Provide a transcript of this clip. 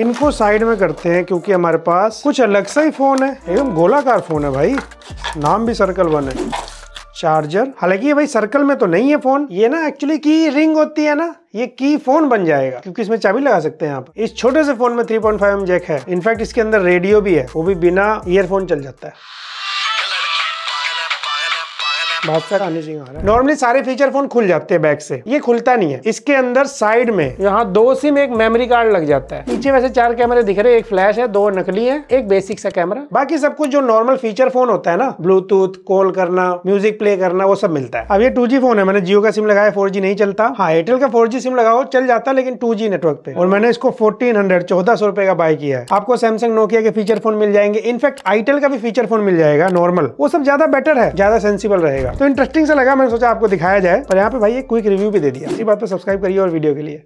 इनको साइड में करते हैं क्योंकि हमारे पास कुछ अलग सा ही फ़ोन है एकदम गोलाकार फ़ोन है भाई नाम भी सर्कल वन है चार्जर हालांकि ये भाई सर्कल में तो नहीं है फ़ोन ये ना एक्चुअली की रिंग होती है ना ये की फ़ोन बन जाएगा क्योंकि इसमें चाबी लगा सकते हैं आप इस छोटे से फ़ोन में 3.5 पॉइंट जैक है इनफैक्ट इसके अंदर रेडियो भी है वो भी बिना ईयरफोन चल जाता है नॉर्मली सारे फीचर फोन खुल जाते हैं बैक से ये खुलता नहीं है इसके अंदर साइड में यहाँ दो सिम एक मेमोरी कार्ड लग जाता है पीछे वैसे चार कैमरे दिख रहे हैं एक फ्लैश है दो नकली है एक बेसिक सा कैमरा बाकी सब कुछ जो नॉर्मल फीचर फोन होता है ना ब्लूटूथ कॉल करना म्यूजिक प्ले करना वो सब मिलता है अब ये टू फोन है मैंने जियो का सिम लगाया फोर नहीं चलता हाँ एयरटेल का फोर सिम लगाओ चल जाता लेकिन टू नेटवर्क पे और मैंने इसको फोर्टीन हंड्रेड चौदह सौ रुपए का बाय किया है आपको सैमसंग नोकिया के फीचर फोन मिल जाएंगे इनफेक्ट आईटेल का भी फीचर फोन मिल जाएगा नॉर्मल वो सब ज्यादा बेटर है ज्यादा सेंसिबल रहेगा तो इंटरेस्टिंग से लगा मैंने सोचा आपको दिखाया जाए और यहाँ पे भाई एक क्विक रिव्यू भी दे दिया इसी बात पर तो सब्सक्राइब करिए और वीडियो के लिए